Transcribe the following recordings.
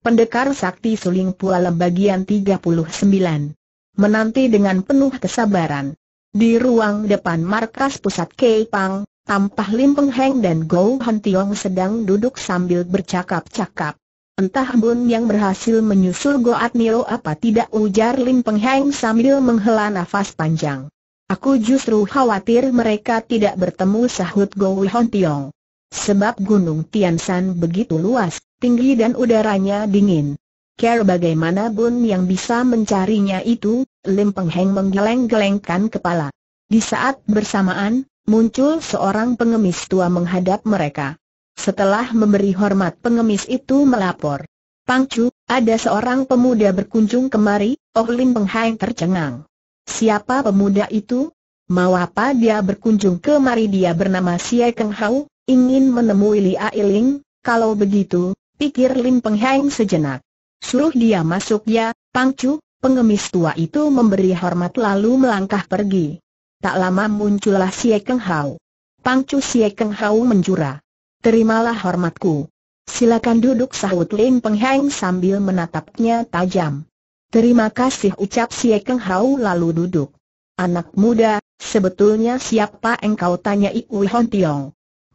Pendekar Sakti Suling Pualem bagian 39. Menanti dengan penuh kesabaran. Di ruang depan markas pusat Keipang, tampah Lim Peng Heng dan Gou Han Tiong sedang duduk sambil bercakap-cakap. Entah Bun yang berhasil menyusul Go Admiro apa tidak ujar Lim Peng Heng sambil menghela nafas panjang. Aku justru khawatir mereka tidak bertemu sahut Gou Han Tiong. Sebab Gunung Tian Tiansan begitu luas, tinggi dan udaranya dingin. Care bagaimanapun yang bisa mencarinya itu, Lim Peng Heng menggeleng-gelengkan kepala. Di saat bersamaan, muncul seorang pengemis tua menghadap mereka. Setelah memberi hormat pengemis itu melapor. Pang Chu, ada seorang pemuda berkunjung kemari, Oh Lim Peng Heng tercengang. Siapa pemuda itu? Mau apa dia berkunjung kemari dia bernama Siai Keng Hau, ingin menemui Li Ailing. kalau begitu, pikir Lim Peng Heng sejenak. Suruh dia masuk ya, Pang Chu. pengemis tua itu memberi hormat lalu melangkah pergi. Tak lama muncullah Sye Keng Pang Chu Sye Keng Hao menjura. Terimalah hormatku. Silakan duduk sahut Lim Peng Heng sambil menatapnya tajam. Terima kasih ucap Sye Keng Hao lalu duduk. Anak muda, sebetulnya siapa engkau tanya Iwi Hon Tiong.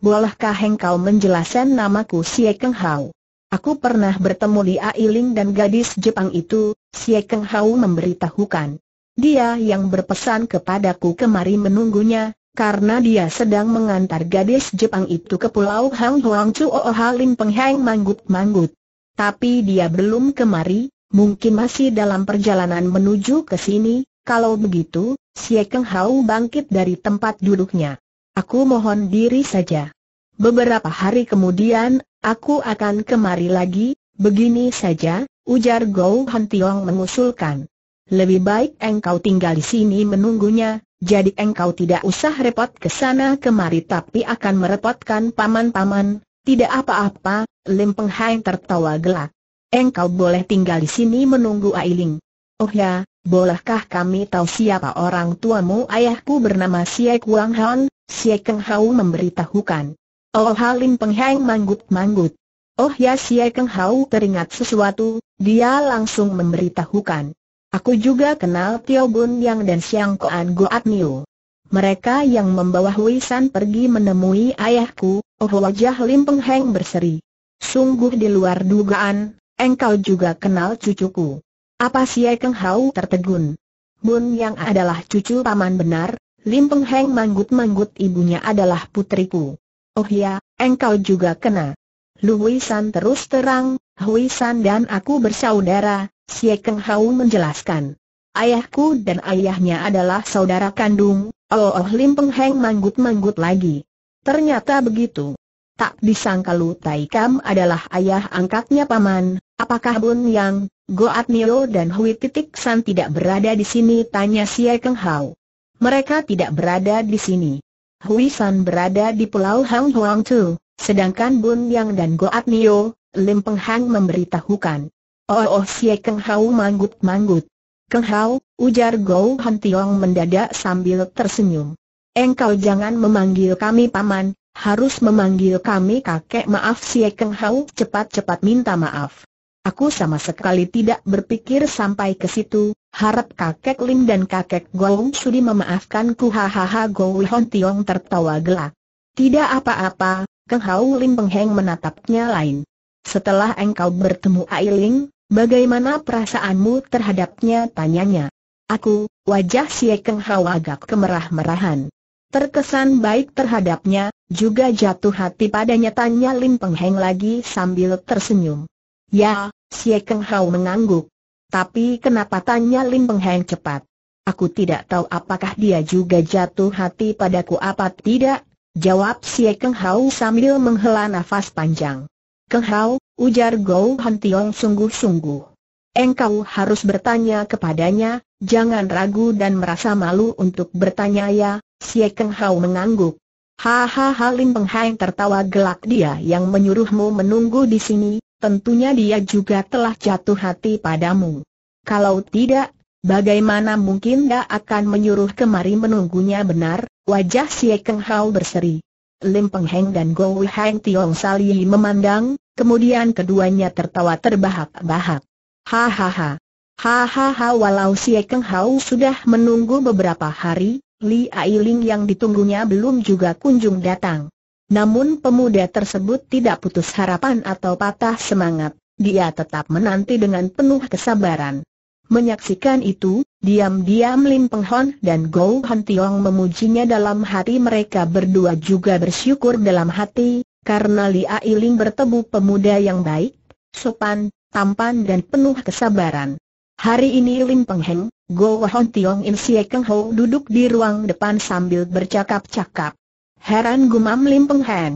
Bolehkah engkau menjelaskan namaku Sye Keng Hao? Aku pernah bertemu Li Ailing dan gadis Jepang itu, Xie Keng Hao memberitahukan. Dia yang berpesan kepadaku kemari menunggunya, karena dia sedang mengantar gadis Jepang itu ke Pulau Hang Huang Oh Halim Pengheng Manggut-Manggut. Tapi dia belum kemari, mungkin masih dalam perjalanan menuju ke sini, kalau begitu, Xie Keng Hao bangkit dari tempat duduknya. Aku mohon diri saja. Beberapa hari kemudian, Aku akan kemari lagi, begini saja, ujar Gou Han Tiong mengusulkan. Lebih baik engkau tinggal di sini menunggunya, jadi engkau tidak usah repot ke sana kemari tapi akan merepotkan paman-paman. Tidak apa-apa, Lim Peng Hai tertawa gelak. Engkau boleh tinggal di sini menunggu Ailing. Oh ya, bolehkah kami tahu siapa orang tuamu? Ayahku bernama Siak Wang Han, Siak Keng Hau memberitahukan. Oh Halim Pengheng manggut-manggut. Oh ya si Keng Hau teringat sesuatu, dia langsung memberitahukan. Aku juga kenal Tio Bun Yang dan Siang Koan Goat Niu. Mereka yang membawa Huisan pergi menemui ayahku, oh wajah Lim Peng berseri. Sungguh di luar dugaan, engkau juga kenal cucuku. Apa si Keng Hau tertegun? Bun Yang adalah cucu paman benar, Lim Peng manggut-manggut ibunya adalah putriku. Oh ya, engkau juga kena. Luisan terus terang, Huisan dan aku bersaudara, Xie Keng Hao menjelaskan. Ayahku dan ayahnya adalah saudara kandung, oh, oh Lim Peng Heng manggut-manggut lagi. Ternyata begitu. Tak disangka Lu Tai Kam adalah ayah angkatnya paman, apakah Bun Yang, Goat Nio dan Hui Titik San tidak berada di sini? Tanya Xie Keng Hao. Mereka tidak berada di sini. Hui San berada di Pulau Hang Huang Tu, sedangkan Bun Yang dan Goat Nio, Lim Peng Hang memberitahukan. Oh oh Xie Keng Hau manggut-manggut. Keng Hau, ujar Gou Han Tiong mendadak sambil tersenyum. Engkau jangan memanggil kami paman, harus memanggil kami kakek maaf si Keng Hau cepat-cepat minta maaf. Aku sama sekali tidak berpikir sampai ke situ, harap kakek Lim dan kakek Gong sudi memaafkanku hahaha Gong Hon Tiong tertawa gelak. Tidak apa-apa, Keng Hau Lim Pengheng menatapnya lain. Setelah engkau bertemu Ailing, bagaimana perasaanmu terhadapnya tanyanya. Aku, wajah si Keng Hau agak kemerah-merahan. Terkesan baik terhadapnya, juga jatuh hati padanya tanya Lim Pengheng lagi sambil tersenyum. Ya, Xie Keng Hao mengangguk. Tapi kenapa tanya Lin Pengheng cepat? Aku tidak tahu apakah dia juga jatuh hati padaku apa tidak, jawab Xie Keng Hao sambil menghela nafas panjang. Keng Hao, ujar Gou Han Tiong sungguh-sungguh. Engkau harus bertanya kepadanya, jangan ragu dan merasa malu untuk bertanya ya, si Keng Hao mengangguk. Hahaha Lin Penghang tertawa gelak dia yang menyuruhmu menunggu di sini, tentunya dia juga telah jatuh hati padamu. Kalau tidak, bagaimana mungkin dia akan menyuruh kemari menunggunya benar? Wajah Si Keng Hao berseri. Lim Peng Heng dan Go Heng Tiong Sali memandang, kemudian keduanya tertawa terbahak-bahak. Hahaha. Hahaha walau Si Keng Hao sudah menunggu beberapa hari, Li Ailing yang ditunggunya belum juga kunjung datang. Namun pemuda tersebut tidak putus harapan atau patah semangat, dia tetap menanti dengan penuh kesabaran. Menyaksikan itu, diam-diam Lim Peng Hon dan Go Han Tiong memujinya dalam hati mereka berdua juga bersyukur dalam hati, karena Li Ailing bertemu pemuda yang baik, sopan, tampan dan penuh kesabaran. Hari ini Lim Peng Heng, Go Han Tiong In Keng Ho duduk di ruang depan sambil bercakap-cakap. Heran gumam Lim Peng Heng.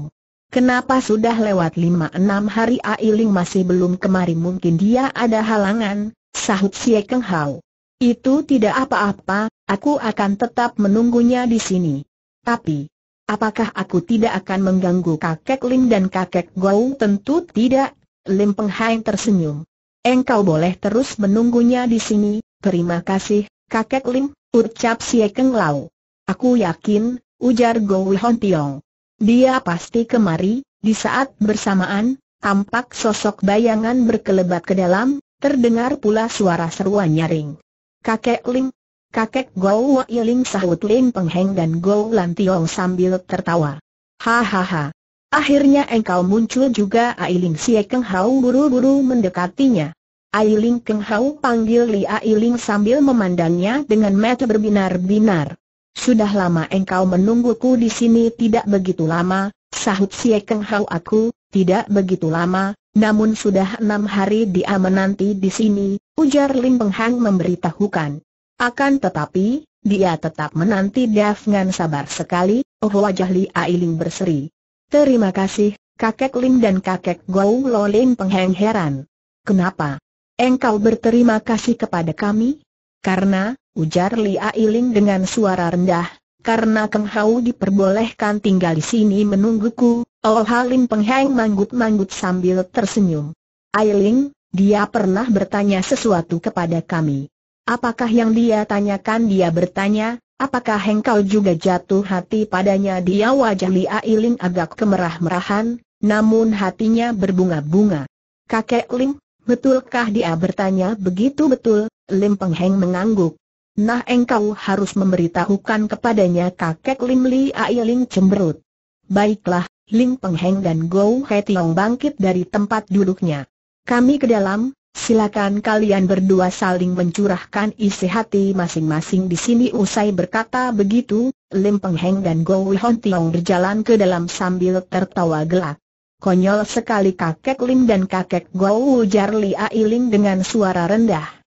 Kenapa sudah lewat lima enam hari Ailing masih belum kemari mungkin dia ada halangan, sahut Xie Keng Hao. Itu tidak apa-apa, aku akan tetap menunggunya di sini. Tapi, apakah aku tidak akan mengganggu kakek Lim dan kakek Gou? Tentu tidak, Lim Peng Heng tersenyum. Engkau boleh terus menunggunya di sini, terima kasih, kakek Lim, ucap Xie Keng Lau. Aku yakin, ujar Go Hon Tiong. Dia pasti kemari, di saat bersamaan, tampak sosok bayangan berkelebat ke dalam, terdengar pula suara seruan nyaring. Kakek Ling, kakek Go Iling sahut Lim Pengheng dan Go Lan Tiong sambil tertawa. Hahaha. Akhirnya engkau muncul juga Ailing Sie Keng Hau buru-buru mendekatinya. Ailing Keng Hau panggil Li Ailing sambil memandangnya dengan mata berbinar-binar. Sudah lama engkau menungguku di sini tidak begitu lama, sahut si Ekeng Hau aku, tidak begitu lama, namun sudah enam hari dia menanti di sini, ujar Lim Peng Hang memberitahukan. Akan tetapi, dia tetap menanti dengan sabar sekali, oh wajah Li Ailing berseri. Terima kasih, kakek Lim dan kakek Gou Lo Lim Peng Hang heran. Kenapa? Engkau berterima kasih kepada kami? Karena, ujar Li Ailing dengan suara rendah, karena Keng Hau diperbolehkan tinggal di sini menungguku, Oh Halim Pengheng manggut-manggut sambil tersenyum. Ailing, dia pernah bertanya sesuatu kepada kami. Apakah yang dia tanyakan dia bertanya, apakah engkau juga jatuh hati padanya dia wajah Li Ailing agak kemerah-merahan, namun hatinya berbunga-bunga. Kakek Ling, betulkah dia bertanya begitu betul, Lim Peng Heng mengangguk. Nah engkau harus memberitahukan kepadanya kakek Lim Li Ailing cemberut. Baiklah, Lim Peng Heng dan Go He Tiong bangkit dari tempat duduknya. Kami ke dalam, silakan kalian berdua saling mencurahkan isi hati masing-masing di sini usai berkata begitu, Lim Peng Heng dan Go Hon Tiong berjalan ke dalam sambil tertawa gelak. Konyol sekali kakek Lim dan kakek Go Ujar Li Ailing dengan suara rendah.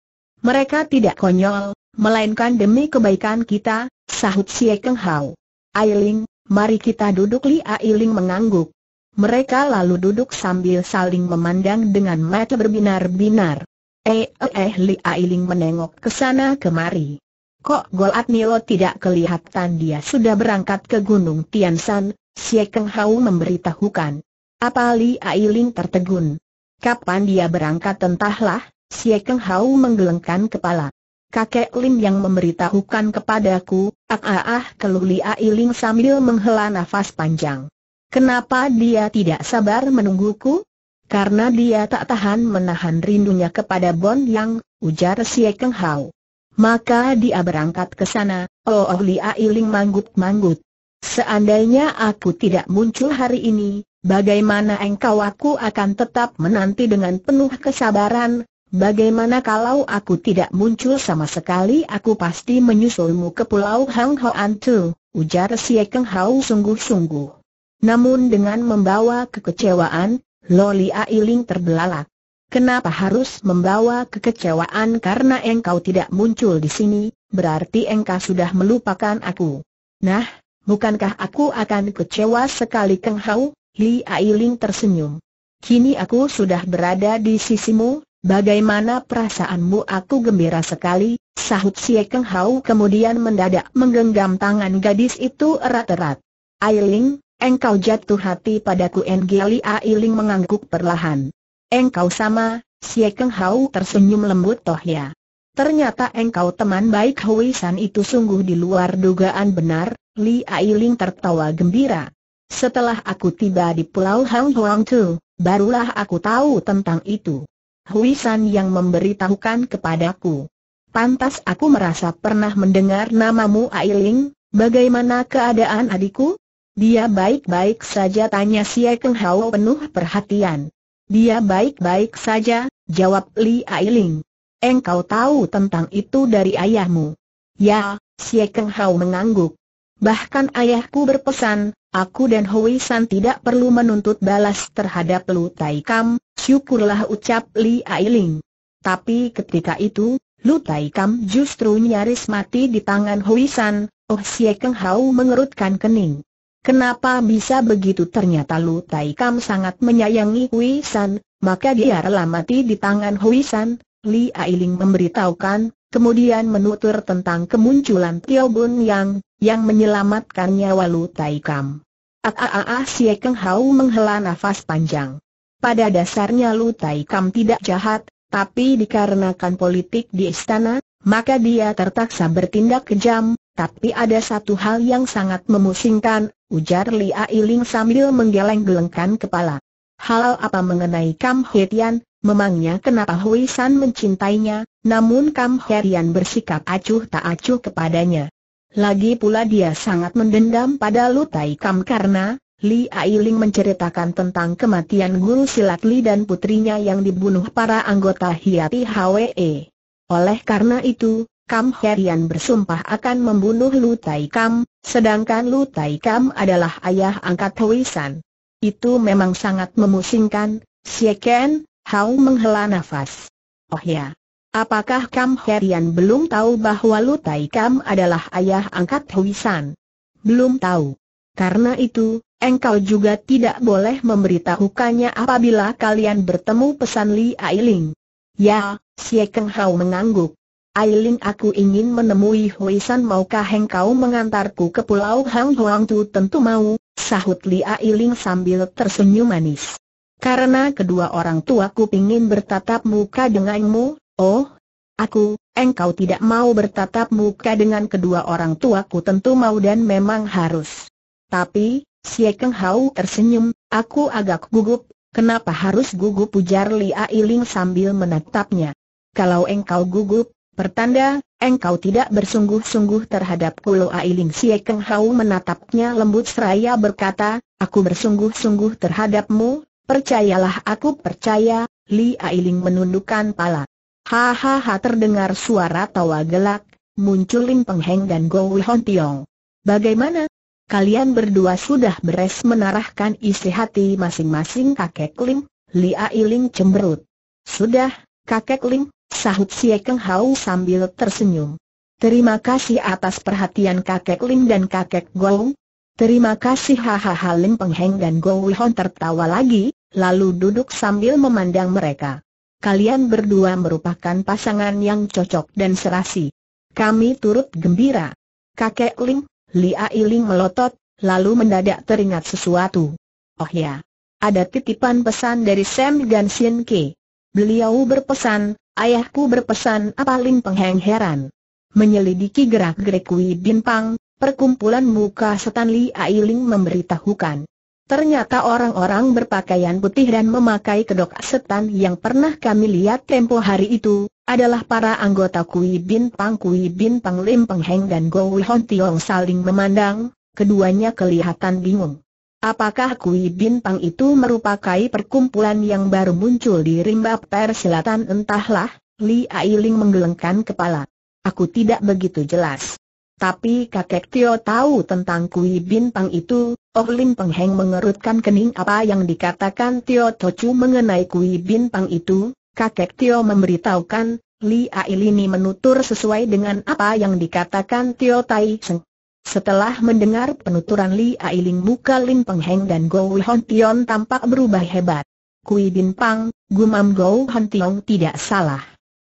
Mereka tidak konyol, melainkan demi kebaikan kita, sahut Xie Keng Hau. Ailing, mari kita duduk Li Ailing mengangguk. Mereka lalu duduk sambil saling memandang dengan mata berbinar-binar. Eh, eh, eh Li Ailing menengok ke sana kemari. Kok Golat Nilo tidak kelihatan dia sudah berangkat ke Gunung Tiansan, Xie Keng Hau memberitahukan. Apa Li Ailing tertegun? Kapan dia berangkat entahlah, Xie Hau menggelengkan kepala. Kakek Lim yang memberitahukan kepadaku, ah ah ah keluh lia iling sambil menghela nafas panjang. Kenapa dia tidak sabar menungguku? Karena dia tak tahan menahan rindunya kepada Bon Yang, ujar Xie Hau. Maka dia berangkat ke sana, oh oh Liai Ling manggut-manggut. Seandainya aku tidak muncul hari ini, bagaimana engkau aku akan tetap menanti dengan penuh kesabaran, Bagaimana kalau aku tidak muncul sama sekali aku pasti menyusulmu ke pulau Hang Hoan Tu, ujar si Keng Hau sungguh-sungguh. Namun dengan membawa kekecewaan, Loli Ailing terbelalak. Kenapa harus membawa kekecewaan karena engkau tidak muncul di sini, berarti engkau sudah melupakan aku. Nah, bukankah aku akan kecewa sekali Keng Hau? Li Ailing tersenyum. Kini aku sudah berada di sisimu, Bagaimana perasaanmu aku gembira sekali, sahut Sye Keng Hau kemudian mendadak menggenggam tangan gadis itu erat-erat. Ailing, engkau jatuh hati padaku Enggeli Ailing mengangguk perlahan. Engkau sama, Sye Keng Hau tersenyum lembut toh ya. Ternyata engkau teman baik Hui San itu sungguh di luar dugaan benar, Li Ailing tertawa gembira. Setelah aku tiba di Pulau Hang Huang Tu, barulah aku tahu tentang itu. Huisan yang memberitahukan kepadaku. Pantas aku merasa pernah mendengar namamu Ailing, bagaimana keadaan adikku? Dia baik-baik saja tanya si Keng Hao penuh perhatian. Dia baik-baik saja, jawab Li Ailing. Engkau tahu tentang itu dari ayahmu. Ya, si Keng Hao mengangguk. Bahkan ayahku berpesan, aku dan Hui San tidak perlu menuntut balas terhadap Lu Tai Kam, Syukurlah ucap Li Ailing. Tapi ketika itu, Lu Tai Kam justru nyaris mati di tangan Hui San, Oh Sye Keng Hao mengerutkan kening. Kenapa bisa begitu ternyata Lu Tai Kam sangat menyayangi Hui San, maka dia rela mati di tangan Hui San, Li Ailing memberitahukan, kemudian menutur tentang kemunculan Tio Bun Yang, yang menyelamatkan nyawa Lu Tai Kam. Ah ah ah ah Sye Keng Hao menghela nafas panjang. Pada dasarnya Lu Tai Kam tidak jahat, tapi dikarenakan politik di istana, maka dia tertaksa bertindak kejam, tapi ada satu hal yang sangat memusingkan, ujar Li Ailing sambil menggeleng-gelengkan kepala. Hal apa mengenai Kam Hetian, memangnya kenapa Hui San mencintainya, namun Kam Hetian bersikap acuh tak acuh kepadanya. Lagi pula dia sangat mendendam pada Lu Tai Kam karena, Li Ailing menceritakan tentang kematian guru silat Li dan putrinya yang dibunuh para anggota Hiati Hwe. Oleh karena itu, Kam Herian bersumpah akan membunuh Lu Tai Kam, sedangkan Lu Tai Kam adalah ayah angkat Huisan. Itu memang sangat memusingkan, Sieken, Hao menghela nafas. Oh ya, apakah Kam Herian belum tahu bahwa Lu Tai Kam adalah ayah angkat Huisan? Belum tahu. Karena itu, engkau juga tidak boleh memberitahukannya apabila kalian bertemu pesan Li Ailing. Ya, Si Keng Hao mengangguk. Ailing aku ingin menemui Hui maukah engkau mengantarku ke pulau Hang Huang Tu tentu mau, sahut Li Ailing sambil tersenyum manis. Karena kedua orang tuaku ingin bertatap muka denganmu, oh, aku, engkau tidak mau bertatap muka dengan kedua orang tuaku tentu mau dan memang harus. Tapi, Si Keng Hau tersenyum, aku agak gugup, kenapa harus gugup ujar Li Ailing sambil menatapnya. Kalau engkau gugup, pertanda, engkau tidak bersungguh-sungguh terhadapku Kulo Ailing Si Keng Hau menatapnya lembut seraya berkata, aku bersungguh-sungguh terhadapmu, percayalah aku percaya, Li Ailing menundukkan pala. Hahaha terdengar suara tawa gelak, munculin Heng dan Gow Hon Tiong. Bagaimana, kalian berdua sudah beres menarahkan isi hati masing-masing kakek Lim, Lia Iling cemberut. Sudah, kakek Lim, sahut Xie Keng Hau sambil tersenyum. Terima kasih atas perhatian kakek Lim dan kakek Gong. Terima kasih hahaha Lim Pengheng dan Go Wihon tertawa lagi, lalu duduk sambil memandang mereka. Kalian berdua merupakan pasangan yang cocok dan serasi. Kami turut gembira. Kakek Lim, Lia Iling melotot, lalu mendadak teringat sesuatu. Oh ya, ada titipan pesan dari Sam Sien Ke. Beliau berpesan, ayahku berpesan apa Ling Pengheng heran. Menyelidiki gerak-gerik Wibin Pang, perkumpulan muka setan Li Ailing memberitahukan. Ternyata orang-orang berpakaian putih dan memakai kedok setan yang pernah kami lihat tempo hari itu, adalah para anggota Kui Bin Pang Kui Bin Pang Lim Peng Heng dan Go Hon Tiong saling memandang, keduanya kelihatan bingung. Apakah Kui Bin Pang itu merupakan perkumpulan yang baru muncul di rimba persilatan entahlah, Li Ailing menggelengkan kepala. Aku tidak begitu jelas. Tapi kakek Tio tahu tentang kui pang itu, Oh Lim Peng Heng mengerutkan kening apa yang dikatakan Tio Tocu mengenai kui pang itu, kakek Tio memberitahukan, Li Ailini menutur sesuai dengan apa yang dikatakan Tio Tai Seng. Setelah mendengar penuturan Li Ailing muka Lim Peng Heng dan Go Hon Tion tampak berubah hebat. Kui pang, gumam Go Hon Tiong tidak salah.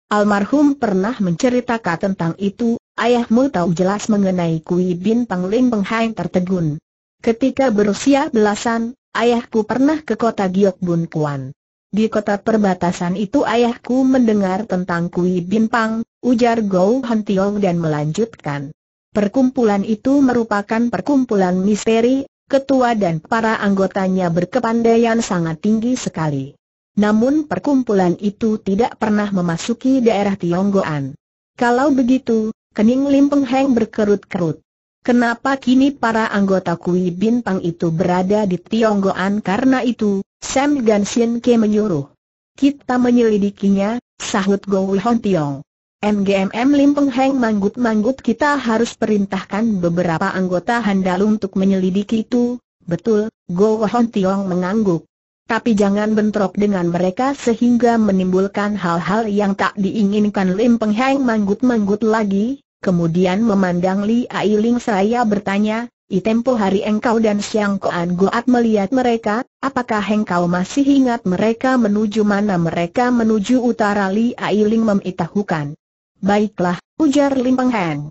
Almarhum pernah menceritakan tentang itu, Ayahmu tahu jelas mengenai Kui Bin Pang Lim Peng tertegun. Ketika berusia belasan, ayahku pernah ke kota Giok Bun Kuan. Di kota perbatasan itu ayahku mendengar tentang Kui Bin Pang, ujar Gou Han Tiong dan melanjutkan. Perkumpulan itu merupakan perkumpulan misteri, ketua dan para anggotanya berkepandaian sangat tinggi sekali. Namun perkumpulan itu tidak pernah memasuki daerah Tionggoan. Kalau begitu, Kening Lim Peng Heng berkerut-kerut. Kenapa kini para anggota Kui Bintang itu berada di Tionggoan karena itu, Sam Gan Sien Ke menyuruh. Kita menyelidikinya, sahut Gowi Hon Tiong. MGMM Lim Peng Heng manggut-manggut kita harus perintahkan beberapa anggota handal untuk menyelidiki itu, betul, Gowi Hon Tiong mengangguk. Tapi jangan bentrok dengan mereka sehingga menimbulkan hal-hal yang tak diinginkan Lim Peng Heng manggut-manggut lagi, kemudian memandang Li Ailing saya bertanya, tempo hari engkau dan Siang Koan Goat melihat mereka, apakah engkau masih ingat mereka menuju mana mereka menuju utara Li Ailing memitahukan. Baiklah, ujar Lim Peng Heng.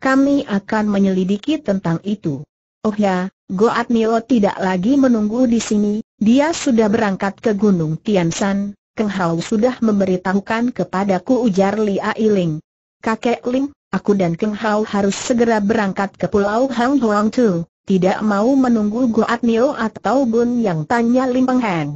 Kami akan menyelidiki tentang itu. Oh ya, Goat Nio tidak lagi menunggu di sini, dia sudah berangkat ke Gunung Tiansan, Keng Hao sudah memberitahukan kepadaku ujar Li Ailing. Kakek Ling, Aku dan Keng Hao harus segera berangkat ke Pulau Hang Huang Tu, tidak mau menunggu Goat Nio atau Bun Yang tanya Lim Peng Heng.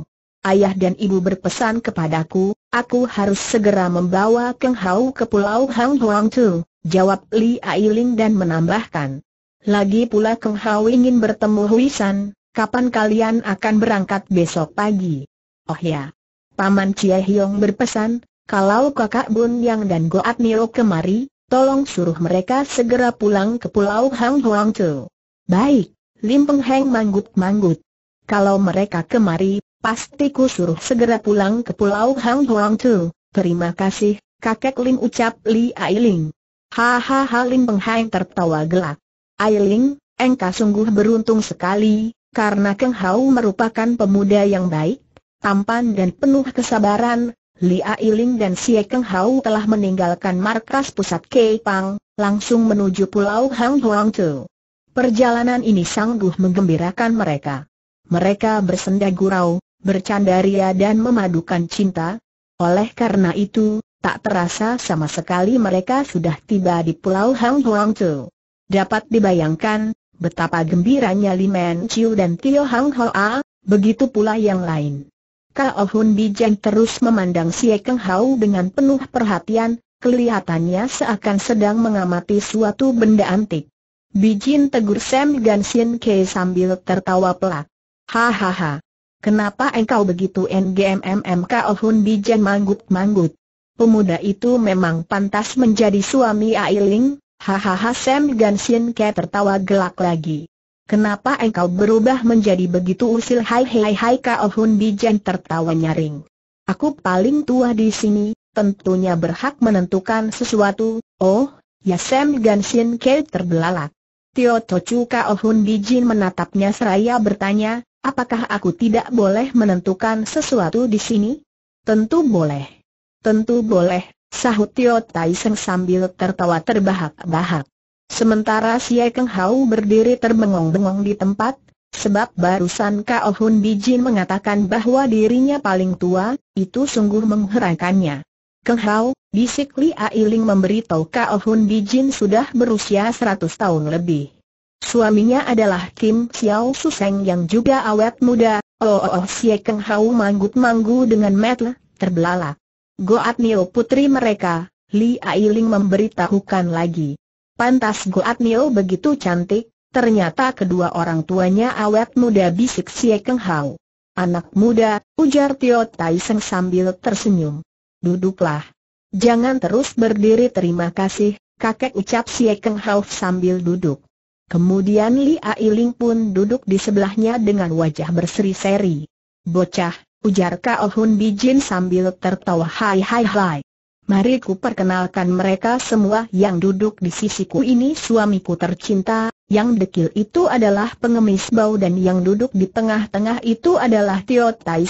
Ayah dan ibu berpesan kepadaku, aku harus segera membawa Keng Hao ke Pulau Hang Huang Tu, jawab Li Ailing dan menambahkan. Lagi pula Keng Hao ingin bertemu Hui San, kapan kalian akan berangkat besok pagi? Oh ya. Paman Cia Hiong berpesan, kalau kakak Bun Yang dan Goat Nio kemari, tolong suruh mereka segera pulang ke pulau Hang Huang Chu. Baik, Lim Peng Heng manggut-manggut. Kalau mereka kemari, pasti ku suruh segera pulang ke pulau Hang Huang Chu. Terima kasih, kakek Lim ucap Li Ailing. Hahaha Lim Peng Heng tertawa gelak. Ailing, engkau sungguh beruntung sekali, karena Keng Hao merupakan pemuda yang baik, tampan dan penuh kesabaran, Lia Iling dan Xie Keng Hau telah meninggalkan markas pusat Keipang, langsung menuju Pulau Hang Huang Tu. Perjalanan ini sangguh menggembirakan mereka. Mereka bersenda gurau, bercanda ria dan memadukan cinta. Oleh karena itu, tak terasa sama sekali mereka sudah tiba di Pulau Hang Huang Tu. Dapat dibayangkan, betapa gembiranya Men Chiu dan Tio Hang Hoa, begitu pula yang lain. Kao oh Hun Bijen terus memandang Xie Keng Hau dengan penuh perhatian, kelihatannya seakan sedang mengamati suatu benda antik. Bijin tegur Sam Sien Ke sambil tertawa pelak. Hahaha. Kenapa engkau begitu NGMMM Kao oh Hun Bijen manggut-manggut? Pemuda itu memang pantas menjadi suami Ailing, hahaha Sam Sien Ke tertawa gelak lagi. Kenapa engkau berubah menjadi begitu usil hai hai hai Kao Hun Bijan tertawa nyaring. Aku paling tua di sini, tentunya berhak menentukan sesuatu, oh, ya Sam Ganshin Kei terbelalak. Tio Tochu Kao Hun Bijin menatapnya seraya bertanya, apakah aku tidak boleh menentukan sesuatu di sini? Tentu boleh. Tentu boleh, sahut Tio Tai Seng sambil tertawa terbahak-bahak. Sementara si Ekeng Hau berdiri terbengong-bengong di tempat, Sebab barusan Kao Hun Bijin mengatakan bahwa dirinya paling tua, itu sungguh mengherankannya. Keng Hao, bisik Li Ailing memberitahu Kao Hun Bijin sudah berusia 100 tahun lebih. Suaminya adalah Kim Xiao Suseng yang juga awet muda, oh oh oh si Ekeng Hao manggut-manggu dengan metle, terbelalak. Goat Nio putri mereka, Li Ailing memberitahukan lagi. Pantas Neo begitu cantik, ternyata kedua orang tuanya awet muda bisik Xie Keng Hao. Anak muda, ujar Tio Tai Seng sambil tersenyum. Duduklah. Jangan terus berdiri terima kasih, kakek ucap si Keng Hao sambil duduk. Kemudian Li Ailing pun duduk di sebelahnya dengan wajah berseri-seri. Bocah, ujar Kao Hun Bijin sambil tertawa hai hai hai. Mari ku perkenalkan mereka semua yang duduk di sisiku ini suamiku tercinta, yang dekil itu adalah pengemis bau dan yang duduk di tengah-tengah itu adalah Tio Tai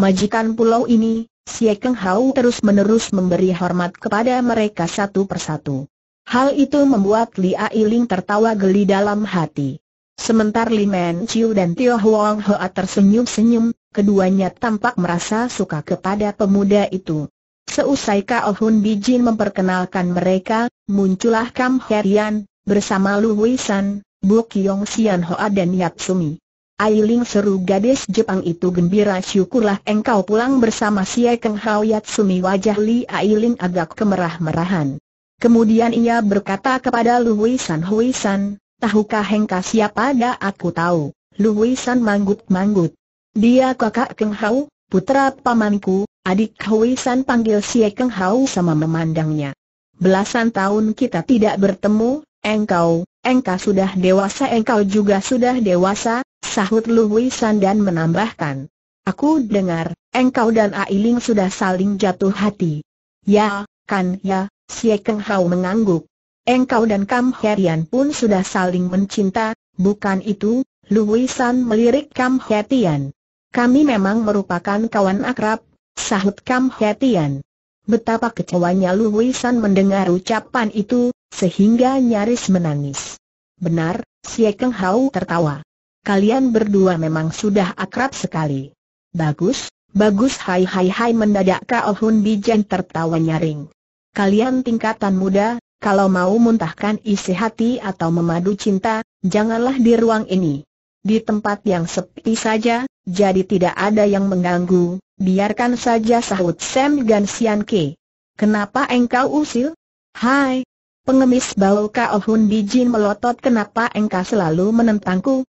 majikan pulau ini. Sye Keng Hau terus-menerus memberi hormat kepada mereka satu persatu. Hal itu membuat Li Ailing tertawa geli dalam hati. sementara Li Men Chiu dan Tio Huang Hoa tersenyum-senyum, keduanya tampak merasa suka kepada pemuda itu. Seusai Kao Hun Bijin memperkenalkan mereka, muncullah Kam Herian, bersama Lu San, Bu Kiong Sian Hoa dan Yap Sumi. Ailing seru gadis Jepang itu gembira syukurlah engkau pulang bersama si Keng Hao Sumi wajah Li Ailing agak kemerah-merahan. Kemudian ia berkata kepada Lu Wisan Huisan, tahukah engkau siapa dah aku tahu, Lu San manggut-manggut. Dia kakak Keng Hao, putra pamanku, Adik Hui San panggil Si Keng Hau sama memandangnya. Belasan tahun kita tidak bertemu, engkau, engkau sudah dewasa engkau juga sudah dewasa, sahut Lu Hui San dan menambahkan. Aku dengar, engkau dan Ailing sudah saling jatuh hati. Ya, kan ya, Si Keng Hau mengangguk. Engkau dan Kam Herian pun sudah saling mencinta, bukan itu, Lu Hui San melirik Kam Herian. Kami memang merupakan kawan akrab, Sahut Kam Hetian. Betapa kecewanya Lu Wisan mendengar ucapan itu, sehingga nyaris menangis. Benar, Si Keng Hau tertawa. Kalian berdua memang sudah akrab sekali. Bagus, bagus hai hai hai mendadak Kao Hun Bijan tertawa nyaring. Kalian tingkatan muda, kalau mau muntahkan isi hati atau memadu cinta, janganlah di ruang ini. Di tempat yang sepi saja, jadi tidak ada yang mengganggu, Biarkan saja sahut Sam Gan Sian Ke. Kenapa engkau usil? Hai, pengemis bau kau Hun Bijin melotot kenapa engkau selalu menentangku?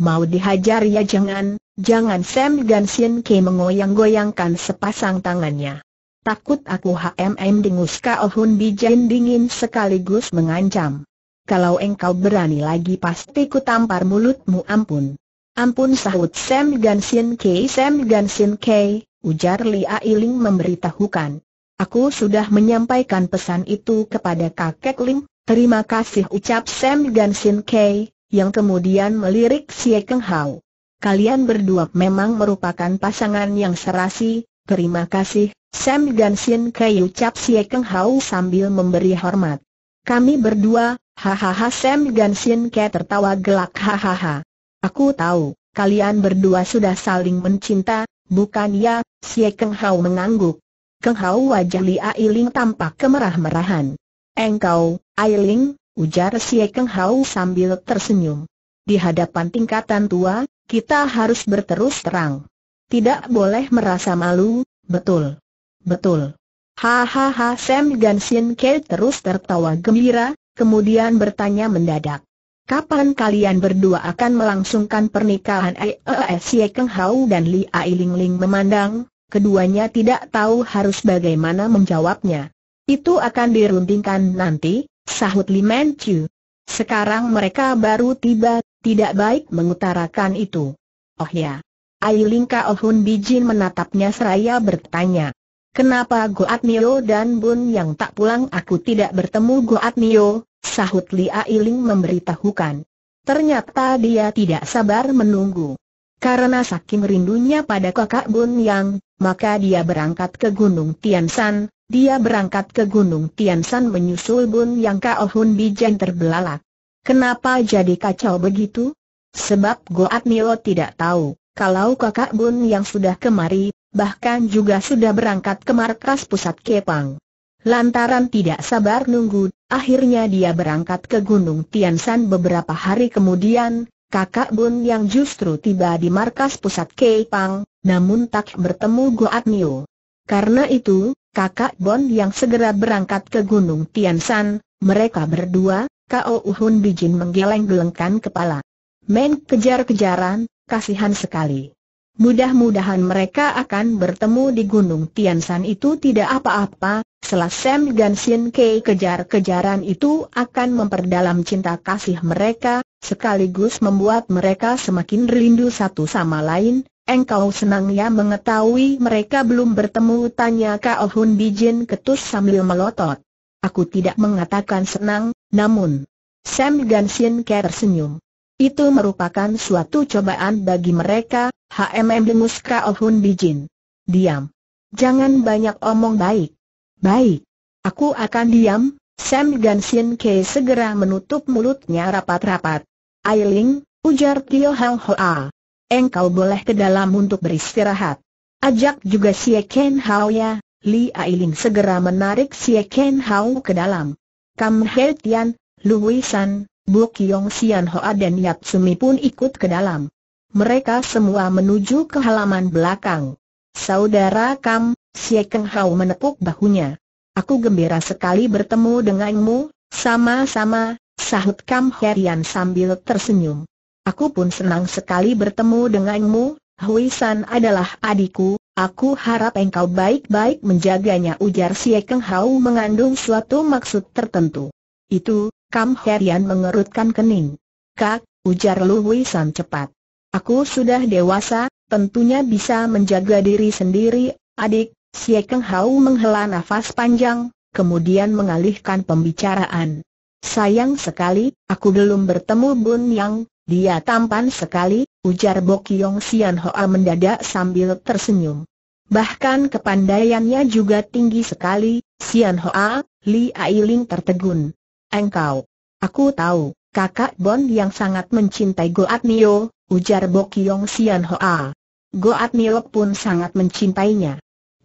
Mau dihajar ya jangan, jangan Sam Gan Sian Ke mengoyang-goyangkan sepasang tangannya. Takut aku HMM dengus kau Hun Bijin dingin sekaligus mengancam. Kalau engkau berani lagi pasti ku tampar mulutmu ampun. Ampun sahut Sam Gan k Sam Gan k ujar Li Ailing memberitahukan. Aku sudah menyampaikan pesan itu kepada kakek Lim, terima kasih ucap Sam dan Sin Kei, yang kemudian melirik Si Keng Hao. Kalian berdua memang merupakan pasangan yang serasi, terima kasih, Sam dan Sin Kei ucap Xie Keng Hao sambil memberi hormat. Kami berdua, hahaha Sam dan Sin Kei tertawa gelak hahaha. Aku tahu, kalian berdua sudah saling mencinta, bukan ya? Si Keng Hao mengangguk. Keng Hao wajah Li Ailing tampak kemerah-merahan. Engkau, Ailing, ujar Si Keng Hao sambil tersenyum. Di hadapan tingkatan tua, kita harus berterus terang. Tidak boleh merasa malu, betul. Betul. Hahaha Sam Gansin Kate terus tertawa gembira, kemudian bertanya mendadak. Kapan kalian berdua akan melangsungkan pernikahan EES e, Ye Keng Hao dan Li Ai Ling Ling memandang, keduanya tidak tahu harus bagaimana menjawabnya. Itu akan dirundingkan nanti, sahut Li Men Chu. Sekarang mereka baru tiba, tidak baik mengutarakan itu. Oh ya. Ai Ailing Ohun oh Bijin menatapnya seraya bertanya. Kenapa Goat Nio dan Bun yang tak pulang aku tidak bertemu Goat Nio, Sahut Li Ailing memberitahukan. Ternyata dia tidak sabar menunggu. Karena saking rindunya pada kakak Bun Yang, maka dia berangkat ke Gunung Tiansan, dia berangkat ke Gunung Tiansan menyusul Bun Yang Kao Hun terbelalak. Kenapa jadi kacau begitu? Sebab Goat Nilo tidak tahu, kalau kakak Bun Yang sudah kemari, bahkan juga sudah berangkat ke markas pusat Kepang. Lantaran tidak sabar nunggu, akhirnya dia berangkat ke Gunung Tiansan beberapa hari kemudian, kakak Bun yang justru tiba di markas pusat Keipang, namun tak bertemu Goat Niu. Karena itu, kakak Bon yang segera berangkat ke Gunung Tiansan, mereka berdua, K.O. Uhun Bijin menggeleng-gelengkan kepala. Men kejar-kejaran, kasihan sekali. Mudah-mudahan mereka akan bertemu di Gunung Tiansan itu tidak apa-apa, Sam dan Sin Kei kejar-kejaran itu akan memperdalam cinta kasih mereka, sekaligus membuat mereka semakin rindu satu sama lain. Engkau senang ya mengetahui mereka belum bertemu tanya Kao Hun Bijin ketus sambil melotot. Aku tidak mengatakan senang, namun Sam dan Sin Kei tersenyum. Itu merupakan suatu cobaan bagi mereka, HMM dengus Kao Hun Bijin. Diam. Jangan banyak omong baik. Baik. Aku akan diam, Sam Gansin Ke segera menutup mulutnya rapat-rapat. Ailing, ujar Tio Hang Hoa. Engkau boleh ke dalam untuk beristirahat. Ajak juga si Ken Hao ya, Li Ailing segera menarik si Ken Hao ke dalam. Kam He Tian, Wei San, Bu Kiong Sian Hoa dan Yap Sumi pun ikut ke dalam. Mereka semua menuju ke halaman belakang. Saudara Kam, Xie Keng Hao menepuk bahunya. Aku gembira sekali bertemu denganmu, sama-sama, sahut Kam Herian sambil tersenyum. Aku pun senang sekali bertemu denganmu, Hui San adalah adikku, aku harap engkau baik-baik menjaganya ujar Xie Keng Hao mengandung suatu maksud tertentu. Itu, Kam Herian mengerutkan kening. Kak, ujar Lu Hui San cepat. Aku sudah dewasa, tentunya bisa menjaga diri sendiri, adik, Xie Keng Hao menghela nafas panjang, kemudian mengalihkan pembicaraan. Sayang sekali, aku belum bertemu Bun Yang, dia tampan sekali, ujar Bokyong Sian Hoa mendadak sambil tersenyum. Bahkan kepandaiannya juga tinggi sekali, Sian Hoa, Li Ailing tertegun. Engkau, aku tahu, kakak Bon yang sangat mencintai Goat Nio, ujar Bokyong Sian Hoa. Goat Nio pun sangat mencintainya.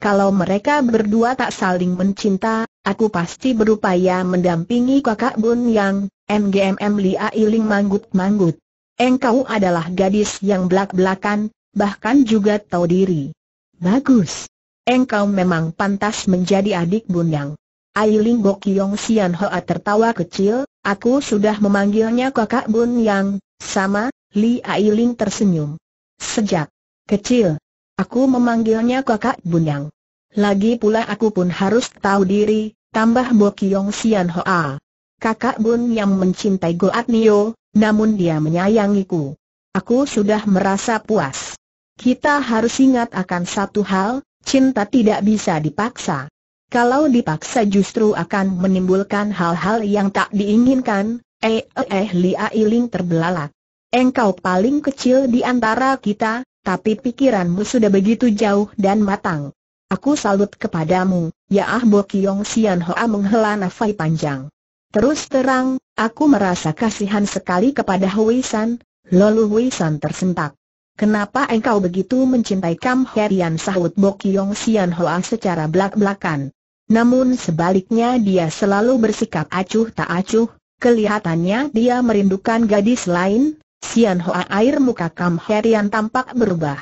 Kalau mereka berdua tak saling mencinta, aku pasti berupaya mendampingi kakak Bun Yang, MGMM Li Ailing manggut-manggut. Engkau adalah gadis yang belak-belakan, bahkan juga tahu diri. Bagus. Engkau memang pantas menjadi adik Bun Yang. Ailing Yong Sian Hoa tertawa kecil, aku sudah memanggilnya kakak Bun Yang, sama, Li Ailing tersenyum. Sejak kecil, Aku memanggilnya kakak Bunyang. Lagi pula aku pun harus tahu diri, tambah Kiong Sian Hoa. Kakak Bun yang mencintai Goat Nio, namun dia menyayangiku. Aku sudah merasa puas. Kita harus ingat akan satu hal, cinta tidak bisa dipaksa. Kalau dipaksa justru akan menimbulkan hal-hal yang tak diinginkan, eh eh eh Lia Iling terbelalak. Engkau paling kecil di antara kita, tapi pikiranmu sudah begitu jauh dan matang. Aku salut kepadamu, ya Ah Bo Kiong Sian Hoa menghela nafas panjang. Terus terang, aku merasa kasihan sekali kepada Hui San, lalu Hui San tersentak. Kenapa engkau begitu mencintai Kam Herian sahut Bo Kiong Sian Hoa secara belak-belakan? Namun sebaliknya dia selalu bersikap acuh tak acuh, kelihatannya dia merindukan gadis lain, Sian Hoa air muka Kam Herian tampak berubah.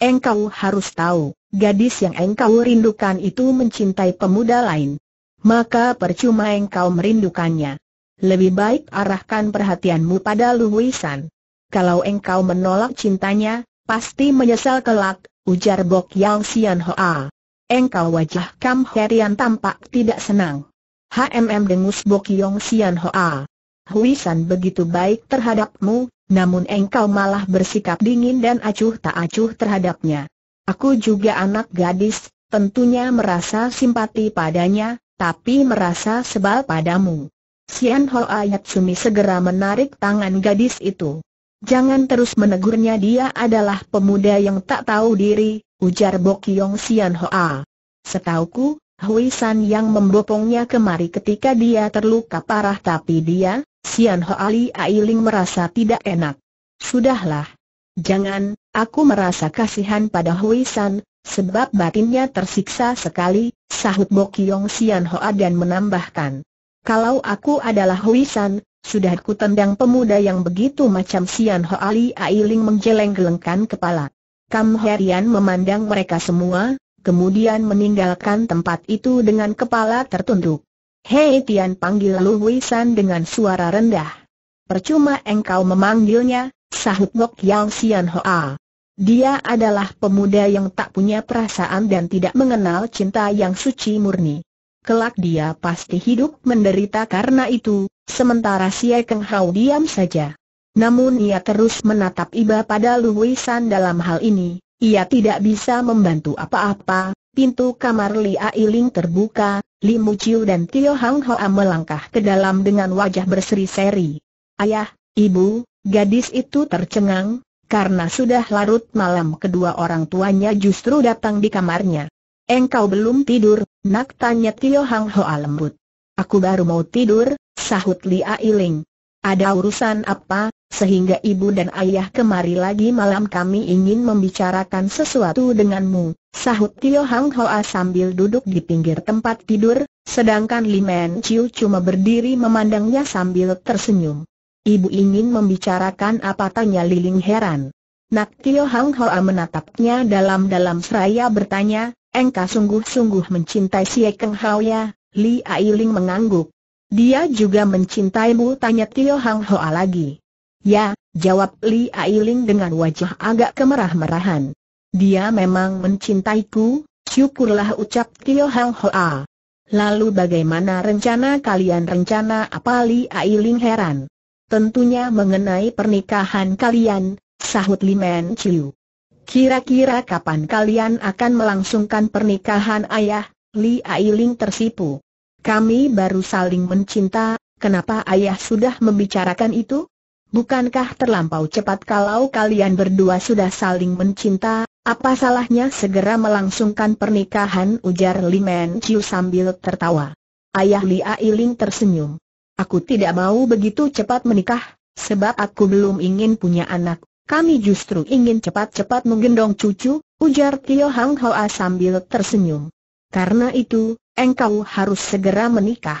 Engkau harus tahu, gadis yang engkau rindukan itu mencintai pemuda lain. Maka percuma engkau merindukannya. Lebih baik arahkan perhatianmu pada Luwisan. Kalau engkau menolak cintanya, pasti menyesal kelak, ujar Bok Yang Sian Hoa. Engkau wajah Kam Herian tampak tidak senang. HMM dengus Bok Yong Sian Hoa. Huisan begitu baik terhadapmu, namun engkau malah bersikap dingin dan acuh tak acuh terhadapnya. Aku juga anak gadis, tentunya merasa simpati padanya, tapi merasa sebal padamu. Sian Ho Sumi segera menarik tangan gadis itu. Jangan terus menegurnya dia adalah pemuda yang tak tahu diri, ujar Bokyong Sian Hoa. Setauku, Hui San yang membopongnya kemari ketika dia terluka parah tapi dia, Sian Ho Ali Ailing merasa tidak enak. Sudahlah. Jangan, aku merasa kasihan pada Hui San, sebab batinnya tersiksa sekali, sahut Kiong Sian Ho dan menambahkan. Kalau aku adalah Hui San, sudah ku tendang pemuda yang begitu macam Sian Ho Ali Ailing menjeleng-gelengkan kepala. Kam Herian memandang mereka semua, kemudian meninggalkan tempat itu dengan kepala tertunduk. Hei Tian panggil Lu San dengan suara rendah. Percuma engkau memanggilnya, sahut Ngok Yang Sian Hoa. Dia adalah pemuda yang tak punya perasaan dan tidak mengenal cinta yang suci murni. Kelak dia pasti hidup menderita karena itu, sementara Sia Keng Hao diam saja. Namun ia terus menatap iba pada Lu San dalam hal ini, ia tidak bisa membantu apa-apa, pintu kamar Li Ailing terbuka, Limu Muciu dan Tio Hang Hoa melangkah ke dalam dengan wajah berseri-seri. Ayah, ibu, gadis itu tercengang, karena sudah larut malam kedua orang tuanya justru datang di kamarnya. Engkau belum tidur, nak tanya Tio Hang Hoa lembut. Aku baru mau tidur, sahut Li Ailing. Ada urusan apa, sehingga ibu dan ayah kemari lagi malam kami ingin membicarakan sesuatu denganmu sahut Tio Hang Hoa sambil duduk di pinggir tempat tidur, sedangkan Li Men Chiu cuma berdiri memandangnya sambil tersenyum. Ibu ingin membicarakan apa tanya Li Ling heran. Nak Tio Hang Hoa menatapnya dalam-dalam seraya bertanya, Engkau sungguh-sungguh mencintai si Keng Hao ya, Li Ailing mengangguk. Dia juga mencintaimu tanya Tio Hang Hoa lagi. Ya, jawab Li Ailing dengan wajah agak kemerah-merahan. Dia memang mencintaiku, syukurlah ucap Tio Hang Hoa. Lalu bagaimana rencana kalian rencana apa Li Ailing heran? Tentunya mengenai pernikahan kalian, sahut Li Men Chiu. Kira-kira kapan kalian akan melangsungkan pernikahan ayah? Li Ailing tersipu. Kami baru saling mencinta, kenapa ayah sudah membicarakan itu? Bukankah terlampau cepat kalau kalian berdua sudah saling mencinta, apa salahnya segera melangsungkan pernikahan ujar Li Men Chiu sambil tertawa. Ayah Li Ailing tersenyum. Aku tidak mau begitu cepat menikah, sebab aku belum ingin punya anak. Kami justru ingin cepat-cepat menggendong cucu, ujar Tio Hang Hoa sambil tersenyum. Karena itu, engkau harus segera menikah.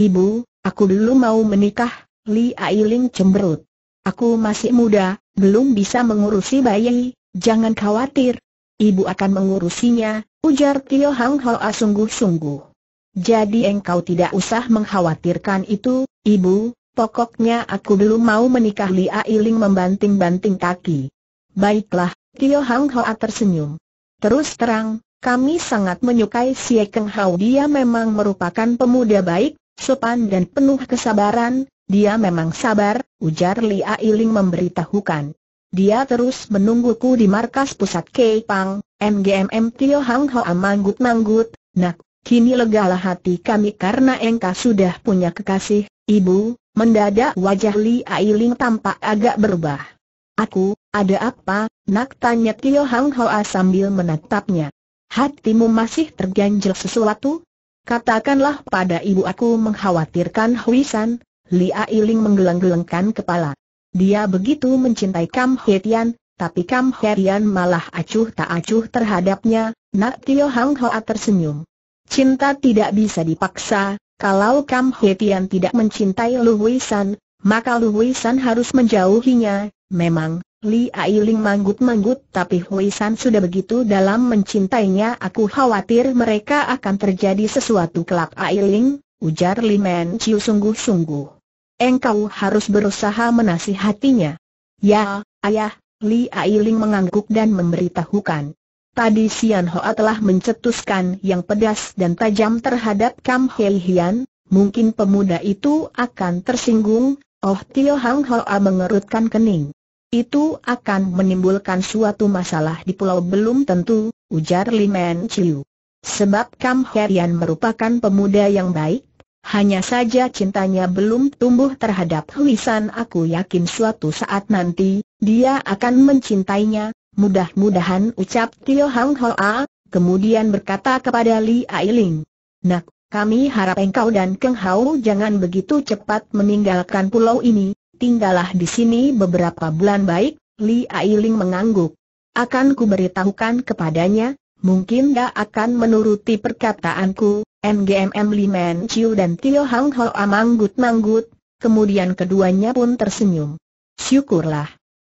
Ibu, aku belum mau menikah, Li Ailing cemberut. Aku masih muda, belum bisa mengurusi bayi, Jangan khawatir. Ibu akan mengurusinya, ujar Tio Hang Hoa sungguh-sungguh. Jadi engkau tidak usah mengkhawatirkan itu, ibu, pokoknya aku belum mau menikah Lia Iling membanting-banting kaki. Baiklah, Tio Hang Hoa tersenyum. Terus terang, kami sangat menyukai Xie Keng Hao dia memang merupakan pemuda baik, sopan dan penuh kesabaran, dia memang sabar, ujar Lia Iling memberitahukan. Dia terus menungguku di markas pusat Kepang. MGMM Tio Hang Hoa manggut-manggut, nak, kini legalah hati kami karena engkau sudah punya kekasih, ibu, mendadak wajah Li Ailing tampak agak berubah. Aku, ada apa, nak tanya Tio Hang Hoa sambil menatapnya. Hatimu masih terganjel sesuatu? Katakanlah pada ibu aku mengkhawatirkan Huisan, Li Ailing menggeleng-gelengkan kepala. Dia begitu mencintai Kam Hetian, tapi Kam Hetian malah acuh tak acuh terhadapnya, Nak Tio Hang Hoa tersenyum. Cinta tidak bisa dipaksa, kalau Kam Hetian tidak mencintai Lu Wisan, maka Lu Wisan harus menjauhinya, memang, Li Ailing manggut-manggut tapi Huisan sudah begitu dalam mencintainya aku khawatir mereka akan terjadi sesuatu kelak Ailing, ujar Li Men Chiu sungguh-sungguh engkau harus berusaha menasihatinya. Ya, ayah, Li Ailing mengangguk dan memberitahukan. Tadi Sian Hoa telah mencetuskan yang pedas dan tajam terhadap Kam Hei Hian, mungkin pemuda itu akan tersinggung, Oh Tio Hang Hoa mengerutkan kening. Itu akan menimbulkan suatu masalah di pulau belum tentu, ujar Li Men Chiu. Sebab Kam Hei Hian merupakan pemuda yang baik, hanya saja cintanya belum tumbuh terhadap Huisan aku yakin suatu saat nanti, dia akan mencintainya, mudah-mudahan ucap Tio Hang Hoa, kemudian berkata kepada Li Ailing. Nak, kami harap engkau dan Keng Hao jangan begitu cepat meninggalkan pulau ini, tinggallah di sini beberapa bulan baik, Li Ailing mengangguk. Akan beritahukan kepadanya, mungkin dia akan menuruti perkataanku, NGMM Liman Chiu dan Tio Hang Ho amanggut-manggut, kemudian keduanya pun tersenyum. Syukurlah.